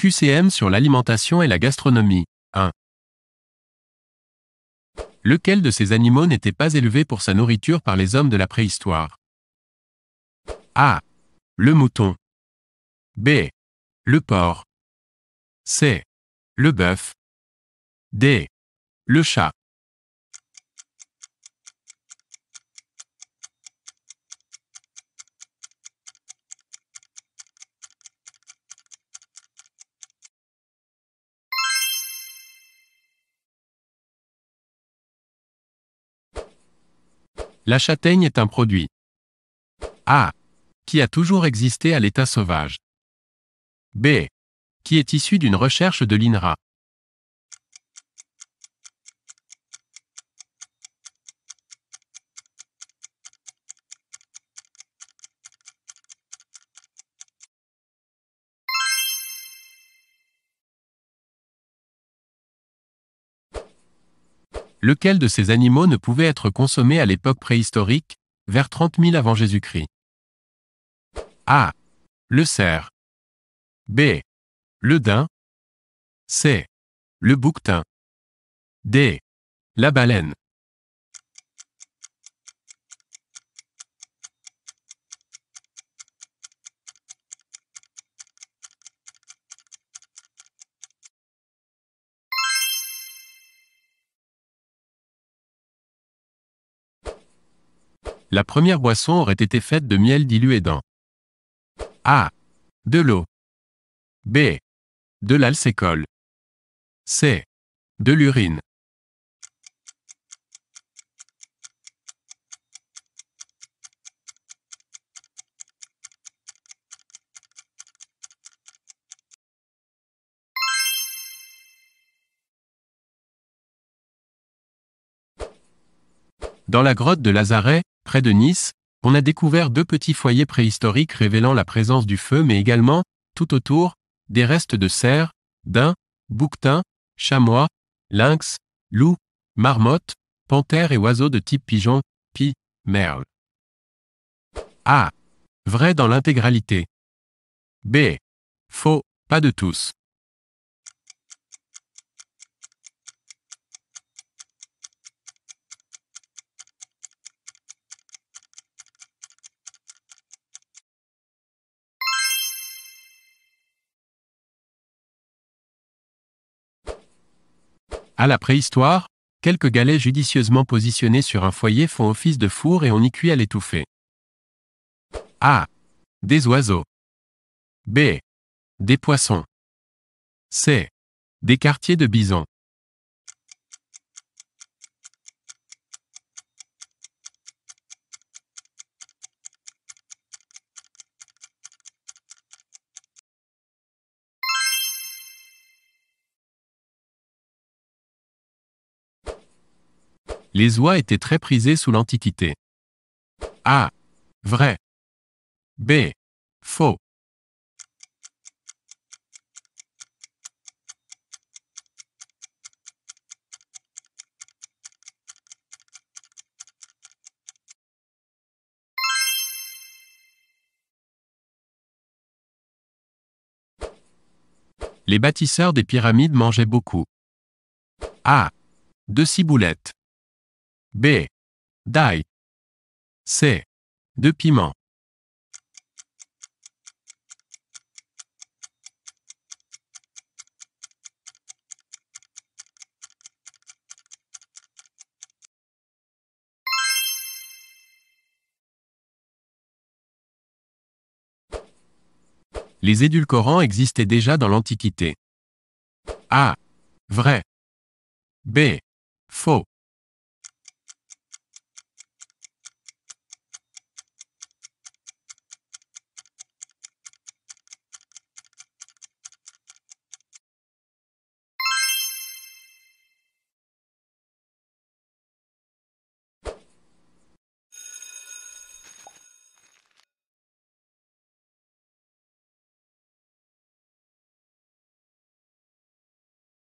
QCM sur l'alimentation et la gastronomie. 1. Lequel de ces animaux n'était pas élevé pour sa nourriture par les hommes de la préhistoire A. Le mouton. B. Le porc. C. Le bœuf. D. Le chat. La châtaigne est un produit. A. Ah! Qui a toujours existé à l'état sauvage. B. Qui est issu d'une recherche de l'INRA. lequel de ces animaux ne pouvait être consommé à l'époque préhistorique, vers 30 000 avant Jésus-Christ A. Le cerf. B. Le daim. C. Le bouquetin. D. La baleine. la première boisson aurait été faite de miel dilué dans A. De l'eau. B. De l'alcécole. C. De l'urine. Dans la grotte de Lazaret, près de Nice, on a découvert deux petits foyers préhistoriques révélant la présence du feu mais également, tout autour, des restes de cerfs, daims, bouquetins, chamois, lynx, loups, marmottes, panthères et oiseaux de type pigeon, pie, merle. A. Vrai dans l'intégralité. B. Faux, pas de tous. À la préhistoire, quelques galets judicieusement positionnés sur un foyer font office de four et on y cuit à l'étouffée. A. Des oiseaux. B. Des poissons. C. Des quartiers de bison. les oies étaient très prisées sous l'Antiquité. A. Vrai. B. Faux. Les bâtisseurs des pyramides mangeaient beaucoup. A. De ciboulettes. B. D'ail. C. De piment. Les édulcorants existaient déjà dans l'Antiquité. A. Vrai. B. Faux.